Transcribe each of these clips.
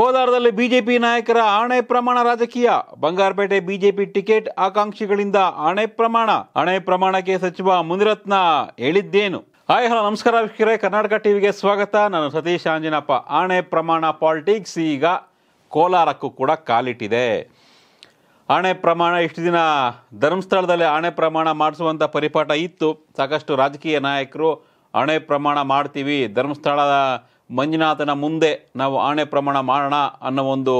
ಕೋಲಾರದಲ್ಲಿ ಬಿಜೆಪಿ ನಾಯಕರ ಆಣೆ ಪ್ರಮಾಣ ರಾಜಕೀಯ ಬಂಗಾರಪೇಟೆ ಬಿಜೆಪಿ ಟಿಕೆಟ್ ಆಕಾಂಕ್ಷಿಗಳಿಂದ ಆಣೆ ಪ್ರಮಾಣ ಆಣೆ ಪ್ರಮಾಣಕ್ಕೆ ಸಚಿವ ಮುನಿರತ್ನ ಹೇಳಿದ್ದೇನು ಹಾಯ್ ಹಲೋ ನಮಸ್ಕಾರ ವೀಕ್ಷಕರೇ ಕರ್ನಾಟಕ ಟಿವಿಗೆ ಸ್ವಾಗತ ನಾನು ಸತೀಶ್ ಆಂಜನಪ್ಪ ಆಣೆ ಪ್ರಮಾಣ ಪಾಲಿಟಿಕ್ಸ್ ಈಗ ಕೋಲಾರಕ್ಕೂ ಕೂಡ ಕಾಲಿಟ್ಟಿದೆ ಆಣೆ ಪ್ರಮಾಣ ಇಷ್ಟು ದಿನ ಧರ್ಮಸ್ಥಳದಲ್ಲಿ ಆಣೆ ಪ್ರಮಾಣ ಮಾಡಿಸುವಂಥ ಪರಿಪಾಠ ಇತ್ತು ಸಾಕಷ್ಟು ರಾಜಕೀಯ ನಾಯಕರು ಆಣೆ ಪ್ರಮಾಣ ಮಾಡ್ತೀವಿ ಧರ್ಮಸ್ಥಳ ಮಂಜುನಾಥನ ಮುಂದೆ ನಾವು ಆಣೆ ಪ್ರಮಾಣ ಮಾಡೋಣ ಅನ್ನೋ ಒಂದು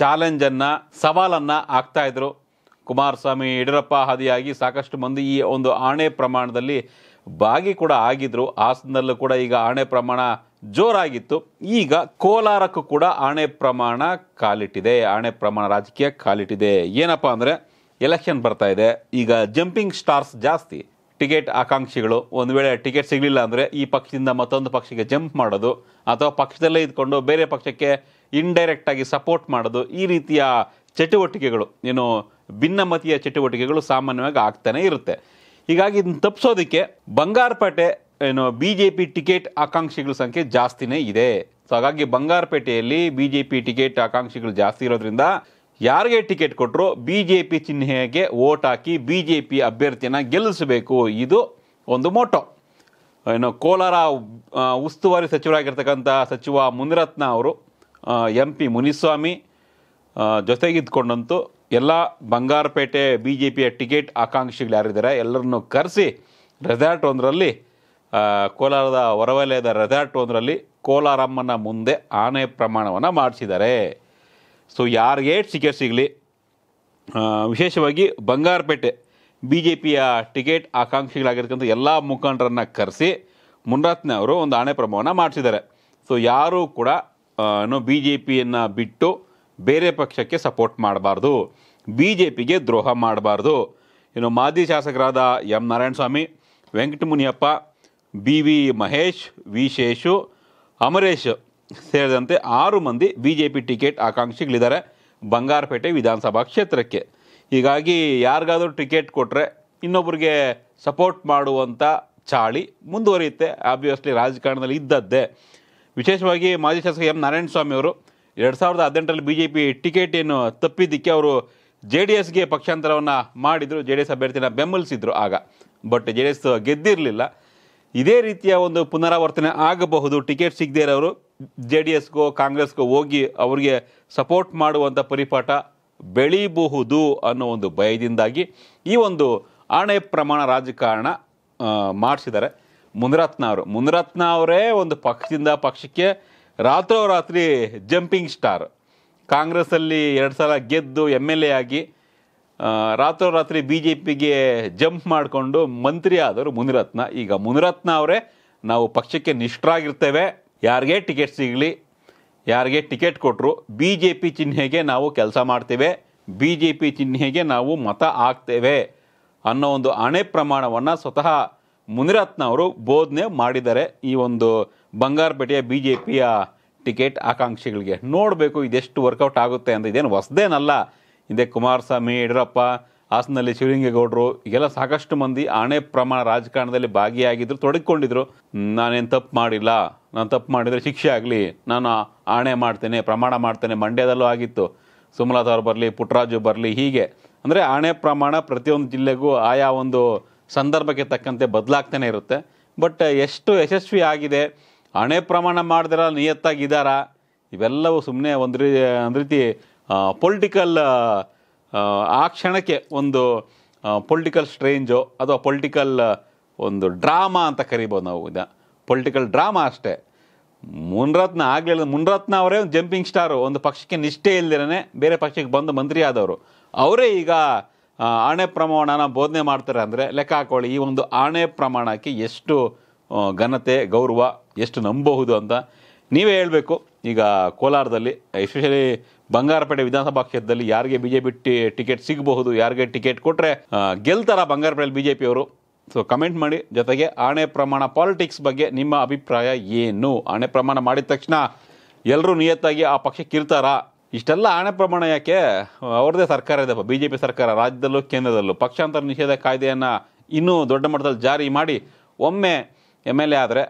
ಚಾಲೆಂಜನ್ನು ಸವಾಲನ್ನು ಹಾಕ್ತಾಯಿದ್ರು ಕುಮಾರಸ್ವಾಮಿ ಯಡಿಯೂರಪ್ಪ ಹಾದಿಯಾಗಿ ಸಾಕಷ್ಟು ಮಂದಿ ಈ ಒಂದು ಆಣೆ ಪ್ರಮಾಣದಲ್ಲಿ ಭಾಗಿ ಕೂಡ ಆಗಿದ್ರು ಹಾಸನದಲ್ಲೂ ಕೂಡ ಈಗ ಆಣೆ ಪ್ರಮಾಣ ಜೋರಾಗಿತ್ತು ಈಗ ಕೋಲಾರಕ್ಕೂ ಕೂಡ ಆಣೆ ಪ್ರಮಾಣ ಕಾಲಿಟ್ಟಿದೆ ಆಣೆ ಪ್ರಮಾಣ ರಾಜಕೀಯ ಕಾಲಿಟ್ಟಿದೆ ಏನಪ್ಪ ಅಂದರೆ ಎಲೆಕ್ಷನ್ ಬರ್ತಾ ಇದೆ ಈಗ ಜಂಪಿಂಗ್ ಸ್ಟಾರ್ಸ್ ಜಾಸ್ತಿ ಟಿಕೆಟ್ ಆಕಾಂಕ್ಷಿಗಳು ಒಂದು ವೇಳೆ ಟಿಕೆಟ್ ಸಿಗಲಿಲ್ಲ ಅಂದರೆ ಈ ಪಕ್ಷದಿಂದ ಮತ್ತೊಂದು ಪಕ್ಷಕ್ಕೆ ಜಂಪ್ ಮಾಡೋದು ಅಥವಾ ಪಕ್ಷದಲ್ಲೇ ಇದ್ಕೊಂಡು ಬೇರೆ ಪಕ್ಷಕ್ಕೆ ಇಂಡೈರೆಕ್ಟಾಗಿ ಸಪೋರ್ಟ್ ಮಾಡೋದು ಈ ರೀತಿಯ ಚಟುವಟಿಕೆಗಳು ಏನು ಭಿನ್ನಮತೀಯ ಚಟುವಟಿಕೆಗಳು ಸಾಮಾನ್ಯವಾಗಿ ಆಗ್ತಾನೆ ಇರುತ್ತೆ ಹೀಗಾಗಿ ಇದನ್ನು ತಪ್ಪಿಸೋದಕ್ಕೆ ಬಂಗಾರಪೇಟೆ ಏನು ಬಿ ಜೆ ಪಿ ಟಿಕೆಟ್ ಆಕಾಂಕ್ಷಿಗಳ ಸಂಖ್ಯೆ ಜಾಸ್ತಿನೇ ಇದೆ ಸೊ ಹಾಗಾಗಿ ಬಂಗಾರಪೇಟೆಯಲ್ಲಿ ಬಿ ಜೆ ಪಿ ಟಿಕೆಟ್ ಆಕಾಂಕ್ಷಿಗಳು ಜಾಸ್ತಿ ಇರೋದ್ರಿಂದ ಯಾರಿಗೆ ಟಿಕೆಟ್ ಕೊಟ್ಟರು ಬಿ ಜೆ ಪಿ ಚಿಹ್ನೆಗೆ ಓಟ್ ಹಾಕಿ ಬಿ ಜೆ ಪಿ ಅಭ್ಯರ್ಥಿನ ಗೆಲ್ಲಿಸಬೇಕು ಇದು ಒಂದು ಮೋಟೋ ಏನು ಕೋಲಾರ ಉಸ್ತುವಾರಿ ಸಚಿವರಾಗಿರ್ತಕ್ಕಂಥ ಸಚಿವ ಮುನಿರತ್ನ ಅವರು ಎಂ ಪಿ ಮುನಿಸ್ವಾಮಿ ಜೊತೆಗಿದ್ದುಕೊಂಡಂತೂ ಎಲ್ಲ ಬಂಗಾರಪೇಟೆ ಬಿ ಜೆ ಪಿಯ ಟಿಕೆಟ್ ಆಕಾಂಕ್ಷಿಗಳು ಯಾರಿದ್ದಾರೆ ಎಲ್ಲರನ್ನು ಕರೆಸಿ ರೆಸಾರ್ಟ್ ಒಂದರಲ್ಲಿ ಕೋಲಾರದ ಹೊರವಲಯದ ರೆಸಾರ್ಟ್ ಒಂದರಲ್ಲಿ ಕೋಲಾರಮ್ಮನ ಮುಂದೆ ಆನೆ ಪ್ರಮಾಣವನ್ನು ಮಾಡಿಸಿದ್ದಾರೆ ಸೊ ಯಾರಿಗೆ ಟಿಕೆಟ್ ಸಿಗಲಿ ವಿಶೇಷವಾಗಿ ಬಂಗಾರಪೇಟೆ ಬಿ ಜೆ ಪಿಯ ಟಿಕೆಟ್ ಆಕಾಂಕ್ಷಿಗಳಾಗಿರ್ತಕ್ಕಂಥ ಎಲ್ಲ ಮುಖಂಡರನ್ನು ಕರೆಸಿ ಮುನ್ರತ್ನ ಅವರು ಒಂದು ಆಣೆ ಪ್ರಮಾಣ ಮಾಡಿಸಿದ್ದಾರೆ ಸೊ ಯಾರೂ ಕೂಡ ಏನು ಬಿ ಜೆ ಪಿಯನ್ನು ಬಿಟ್ಟು ಬೇರೆ ಪಕ್ಷಕ್ಕೆ ಸಪೋರ್ಟ್ ಮಾಡಬಾರ್ದು ಬಿ ಜೆ ಪಿಗೆ ದ್ರೋಹ ಮಾಡಬಾರ್ದು ಇನ್ನು ಮಾಜಿ ಶಾಸಕರಾದ M Narayanaswamy Venkatamuniyappa B V Mahesh V Seshu Amaresh ಸೇರಿದಂತೆ ಆರು ಮಂದಿ ಬಿಜೆಪಿ ಟಿಕೆಟ್ ಆಕಾಂಕ್ಷಿಗಳಿದ್ದಾರೆ ಬಂಗಾರಪೇಟೆ ವಿಧಾನಸಭಾ ಕ್ಷೇತ್ರಕ್ಕೆ ಹೀಗಾಗಿ ಯಾರಿಗಾದರೂ ಟಿಕೆಟ್ ಕೊಟ್ಟರೆ ಇನ್ನೊಬ್ಬರಿಗೆ ಸಪೋರ್ಟ್ ಮಾಡುವಂಥ ಚಾಳಿ ಮುಂದುವರಿಯುತ್ತೆ ಆಬ್ವಿಯಸ್ಲಿ ರಾಜಕಾರಣದಲ್ಲಿ ಇದ್ದದ್ದೇ ವಿಶೇಷವಾಗಿ ಮಾಜಿ ಶಾಸಕ ಎಂ ಸ್ವಾಮಿ ಅವರು ಎರಡು ಸಾವಿರದ ಹದಿನೆಂಟರಲ್ಲಿ ಬಿ ಜೆ ಪಿ ಟಿಕೆಟ್ ಏನು ತಪ್ಪಿದ್ದಕ್ಕೆ ಅವರು ಜೆ ಡಿ ಎಸ್ಗೆ ಪಕ್ಷಾಂತರವನ್ನು ಮಾಡಿದರು ಜೆ ಡಿ ಎಸ್ ಅಭ್ಯರ್ಥಿನ ಬೆಂಬಲಿಸಿದರು ಆಗ ಬಟ್ ಜೆ ಡಿ ಎಸ್ ಗೆದ್ದಿರಲಿಲ್ಲ ಇದೇ ರೀತಿಯ ಒಂದು ಪುನರಾವರ್ತನೆ ಆಗಬಹುದು ಟಿಕೆಟ್ ಸಿಗದೇ ಇರೋರು ಜೆ ಡಿ ಎಸ್ಗೋ ಕಾಂಗ್ರೆಸ್ಗೋ ಹೋಗಿ ಅವ್ರಿಗೆ ಸಪೋರ್ಟ್ ಮಾಡುವಂಥ ಪರಿಪಾಠ ಬೆಳೀಬಹುದು ಅನ್ನೋ ಒಂದು ಭಯದಿಂದಾಗಿ ಈ ಒಂದು ಆಣೆ ಪ್ರಮಾಣ ರಾಜಕಾರಣ ಮಾಡಿಸಿದ್ದಾರೆ ಮುನರತ್ನ ಅವರು ಮುನರತ್ನ ಅವರೇ ಒಂದು ಪಕ್ಷದಿಂದ ಪಕ್ಷಕ್ಕೆ ರಾತ್ರೋರಾತ್ರಿ ಜಂಪಿಂಗ್ ಸ್ಟಾರ್ ಕಾಂಗ್ರೆಸ್ಸಲ್ಲಿ ಎರಡು ಸಲ ಗೆದ್ದು ಎಮ್ ಎಲ್ ಎ ಆಗಿ ರಾತ್ರೋರಾತ್ರಿ ಬಿ ಜೆ ಪಿಗೆ ಜಂಪ್ ಮಾಡಿಕೊಂಡು ಮಂತ್ರಿ ಆದರು ಮುನಿರತ್ನ ಈಗ ಮುನಿರತ್ನ ಅವರೇ ನಾವು ಪಕ್ಷಕ್ಕೆ ನಿಷ್ಠರಾಗಿರ್ತೇವೆ ಯಾರಿಗೆ ಟಿಕೆಟ್ ಸಿಗಲಿ ಯಾರಿಗೆ ಟಿಕೆಟ್ ಕೊಟ್ಟರು ಬಿ ಜೆ ಪಿ ಚಿಹ್ನೆಗೆ ನಾವು ಕೆಲಸ ಮಾಡ್ತೇವೆ ಬಿ ಜೆ ಪಿ ಚಿಹ್ನೆಗೆ ನಾವು ಮತ ಹಾಕ್ತೇವೆ ಅನ್ನೋ ಒಂದು ಹಣೆ ಪ್ರಮಾಣವನ್ನು ಸ್ವತಃ ಮುನಿರತ್ನವರು ಬೋಧನೆ ಮಾಡಿದ್ದಾರೆ ಈ ಒಂದು ಬಂಗಾರಪೇಟೆಯ ಬಿ ಜೆ ಪಿಯ ಟಿಕೆಟ್ ಆಕಾಂಕ್ಷಿಗಳಿಗೆ ನೋಡಬೇಕು ಇದೆಷ್ಟು ವರ್ಕೌಟ್ ಆಗುತ್ತೆ ಅಂತ ಇದೇನು ಹೊಸದೇನಲ್ಲ ಹಿಂದೆ ಕುಮಾರಸ್ವಾಮಿ ಯಡಿಯೂರಪ್ಪ ಹಾಸನಲ್ಲಿ ಶಿವಲಿಂಗೇಗೌಡರು ಎಲ್ಲ ಸಾಕಷ್ಟು ಮಂದಿ ಆಣೆ ಪ್ರಮಾಣ ರಾಜಕಾರಣದಲ್ಲಿ ಭಾಗಿಯಾಗಿದ್ದರು ತೊಡಗಿಕೊಂಡಿದ್ರು ನಾನೇನು ತಪ್ಪು ಮಾಡಿಲ್ಲ ನಾನು ತಪ್ಪು ಮಾಡಿದರೆ ಶಿಕ್ಷೆ ಆಗಲಿ ನಾನು ಆಣೆ ಮಾಡ್ತೇನೆ ಪ್ರಮಾಣ ಮಾಡ್ತೇನೆ ಮಂಡ್ಯದಲ್ಲೂ ಆಗಿತ್ತು ಸುಮಲತಾವ್ರು ಬರಲಿ ಪುಟ್ಟರಾಜು ಬರಲಿ ಹೀಗೆ ಅಂದರೆ ಆಣೆ ಪ್ರಮಾಣ ಪ್ರತಿಯೊಂದು ಜಿಲ್ಲೆಗೂ ಆಯಾ ಒಂದು ಸಂದರ್ಭಕ್ಕೆ ತಕ್ಕಂತೆ ಬದಲಾಗ್ತಾನೆ ಇರುತ್ತೆ ಬಟ್ ಎಷ್ಟು ಯಶಸ್ವಿ ಆಗಿದೆ ಹಣೆ ಪ್ರಮಾಣ ಮಾಡಿದಿರ ನಿಯತ್ತಾಗಿದ್ದಾರಾ ಇವೆಲ್ಲವೂ ಸುಮ್ಮನೆ ಒಂದು ರೀ ಒಂದು ರೀತಿ ಪೊಲಿಟಿಕಲ್ ಆ ಕ್ಷಣಕ್ಕೆ ಒಂದು ಪೊಲಿಟಿಕಲ್ ಸ್ಟ್ರೇಂಜೋ ಅಥವಾ ಪೊಲಿಟಿಕಲ್ ಒಂದು ಡ್ರಾಮಾ ಅಂತ ಕರಿಬೋದು ನಾವು ಇದು ಪೊಲಿಟಿಕಲ್ ಡ್ರಾಮಾ ಅಷ್ಟೇ ಮುನ್ರತ್ನ ಆಗಲಿಲ್ಲ ಮುನ್ರತ್ನ ಅವರೇ ಒಂದು ಜಂಪಿಂಗ್ ಸ್ಟಾರು ಒಂದು ಪಕ್ಷಕ್ಕೆ ನಿಷ್ಠೆ ಇಲ್ದಿರೇ ಬೇರೆ ಪಕ್ಷಕ್ಕೆ ಬಂದು ಮಂತ್ರಿ ಆದವರು ಅವರೇ ಈಗ ಆಣೆ ಪ್ರಮಾಣನ ಬೋಧನೆ ಮಾಡ್ತಾರೆ ಅಂದರೆ ಲೆಕ್ಕ ಹಾಕೊಳ್ಳಿ ಈ ಒಂದು ಆಣೆ ಪ್ರಮಾಣಕ್ಕೆ ಎಷ್ಟು ಘನತೆ ಗೌರವ ಎಷ್ಟು ನಂಬಬಹುದು ಅಂತ ನೀವೇ ಹೇಳಬೇಕು ಈಗ ಕೋಲಾರದಲ್ಲಿ ಎಸ್ಪೆಷಲಿ ಬಂಗಾರಪೇಟೆ ವಿಧಾನಸಭಾ ಕ್ಷೇತ್ರದಲ್ಲಿ ಯಾರಿಗೆ ಬಿಜೆಪಿ ಟಿಕೆಟ್ ಸಿಗಬಹುದು ಯಾರಿಗೆ ಟಿಕೆಟ್ ಕೊಟ್ಟರೆ ಗೆಲ್ತಾರ ಬಂಗಾರಪೇಟೆಯಲ್ಲಿ ಬಿಜೆಪಿಯವರು ಸೊ ಕಮೆಂಟ್ ಮಾಡಿ ಜೊತೆಗೆ ಆಣೆ ಪ್ರಮಾಣ ಪಾಲಿಟಿಕ್ಸ್ ಬಗ್ಗೆ ನಿಮ್ಮ ಅಭಿಪ್ರಾಯ ಏನು ಆಣೆ ಪ್ರಮಾಣ ಮಾಡಿದ ತಕ್ಷಣ ಎಲ್ಲರೂ ನಿಯತ್ತಾಗಿ ಆ ಪಕ್ಷಕ್ಕಿರ್ತಾರಾ ಇಷ್ಟೆಲ್ಲ ಆಣೆ ಪ್ರಮಾಣ ಯಾಕೆ ಅವ್ರದ್ದೇ ಸರ್ಕಾರ ಇದೆ ಬಿ ಜೆ ಪಿ ಸರ್ಕಾರ ರಾಜ್ಯದಲ್ಲೂ ಕೇಂದ್ರದಲ್ಲೂ ಪಕ್ಷಾಂತರ ನಿಷೇಧ ಕಾಯ್ದೆಯನ್ನು ಇನ್ನೂ ದೊಡ್ಡ ಮಟ್ಟದಲ್ಲಿ ಜಾರಿ ಮಾಡಿ ಒಮ್ಮೆ ಎಮ್ ಎಲ್ ಎ ಆದರೆ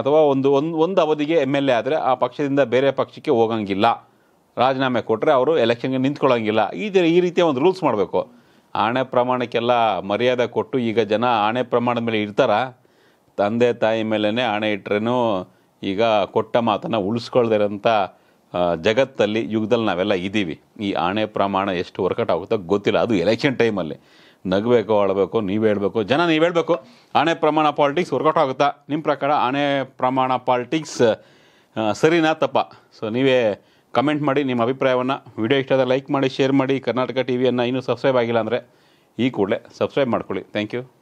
ಅಥವಾ ಒಂದು ಒಂದು ಒಂದು ಅವಧಿಗೆ ಎಮ್ ಎಲ್ ಎ ಆದರೆ ಆ ಪಕ್ಷದಿಂದ ಬೇರೆ ಪಕ್ಷಕ್ಕೆ ಹೋಗಂಗಿಲ್ಲ ರಾಜೀನಾಮೆ ಕೊಟ್ಟರೆ ಅವರು ಎಲೆಕ್ಷನ್ಗೆ ನಿಂತ್ಕೊಳ್ಳೋಂಗಿಲ್ಲ ಈ ಈ ರೀತಿಯ ಒಂದು ರೂಲ್ಸ್ ಮಾಡಬೇಕು ಆಣೆ ಪ್ರಮಾಣಕ್ಕೆಲ್ಲ ಮರ್ಯಾದೆ ಕೊಟ್ಟು ಈಗ ಜನ ಆಣೆ ಪ್ರಮಾಣದ ಮೇಲೆ ಇರ್ತಾರ ತಂದೆ ತಾಯಿ ಮೇಲೇ ಆಣೆ ಇಟ್ಟರೇನು ಈಗ ಕೊಟ್ಟ ಮಾತನ್ನು ಉಳಿಸ್ಕೊಳ್ದಿರೋಂಥ ಜಗತ್ತಲ್ಲಿ ಯುಗದಲ್ಲಿ ನಾವೆಲ್ಲ ಇದ್ದೀವಿ ಈ ಆಣೆ ಪ್ರಮಾಣ ಎಷ್ಟು ವರ್ಕೌಟ್ ಆಗುತ್ತೋ ಗೊತ್ತಿಲ್ಲ ಅದು ಎಲೆಕ್ಷನ್ ಟೈಮಲ್ಲಿ ನಗಬೇಕು ಆಳ್ಬೇಕು ನೀವು ಹೇಳಬೇಕು ಜನ ನೀವು ಹೇಳಬೇಕು ಆಣೆ ಪ್ರಮಾಣ ಪಾಲಿಟಿಕ್ಸ್ ವರ್ಕೌಟ್ ಆಗುತ್ತಾ ನಿಮ್ಮ ಪ್ರಕಾರ ಆಣೆ ಪ್ರಮಾಣ ಪಾಲಿಟಿಕ್ಸ್ ಸರಿನಾ ತಪ್ಪ ಸೊ ನೀವೇ ಕಮೆಂಟ್ ಮಾಡಿ ನಿಮ್ಮ ಅಭಿಪ್ರಾಯವನ್ನು ವಿಡಿಯೋ ಇಷ್ಟ ಲೈಕ್ ಮಾಡಿ ಶೇರ್ ಮಾಡಿ ಕರ್ನಾಟಕ ಟಿ ವಿಯನ್ನು ಇನ್ನೂ ಸಬ್ಸ್ಕ್ರೈಬ್ ಆಗಿಲ್ಲ ಅಂದರೆ ಈ ಕೂಡಲೇ ಸಬ್ಸ್ಕ್ರೈಬ್ ಮಾಡ್ಕೊಳ್ಳಿ ಥ್ಯಾಂಕ್ ಯು